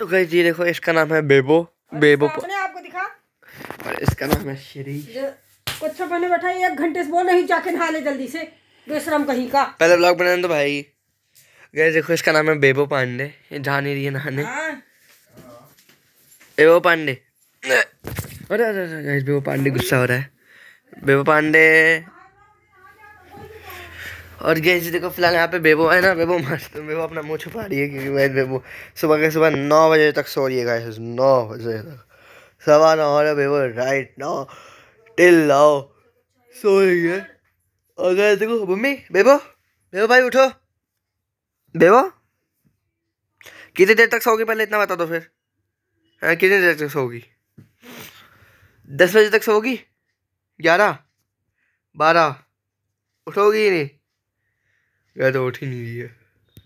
तो गई जी देखो इसका नाम है बेबो बेबो आपको दिखा और इसका नाम है श्री कुछ बने बैठा एक घंटे से बोल रही जाके नहा ले जल्दी से बेशरम कहीं का पहले ब्लॉग बनाने तो भाई गए देखो इसका नाम है बेबो पांडे ये जा नहीं रही है नहाने हाँ। बेबो पांडे अरे अरे अरे बेबो पांडे गुस्सा हो रहा है बेबो पांडे और गैस देखो फिलहाल यहाँ पे बेबो है ना बेबो मस्त बेबो अपना मुँह छुपा रही है क्योंकि मैं बेबो सुबह के सुबह नौ बजे तक सो रही है गाइस नौ बजे तक सवा नौ रहा बेबो राइट नौ टिल नौ सो रही है और गैस देखो मम्मी बेबो बेबो भाई उठो बेबो कितनी देर तक सोगी पहले इतना बता दो फिर हाँ कितनी देर तक सोगी दस बजे तक सोगी ग्यारह बारह उठोगी नहीं या तो उठ ही नहीं रही है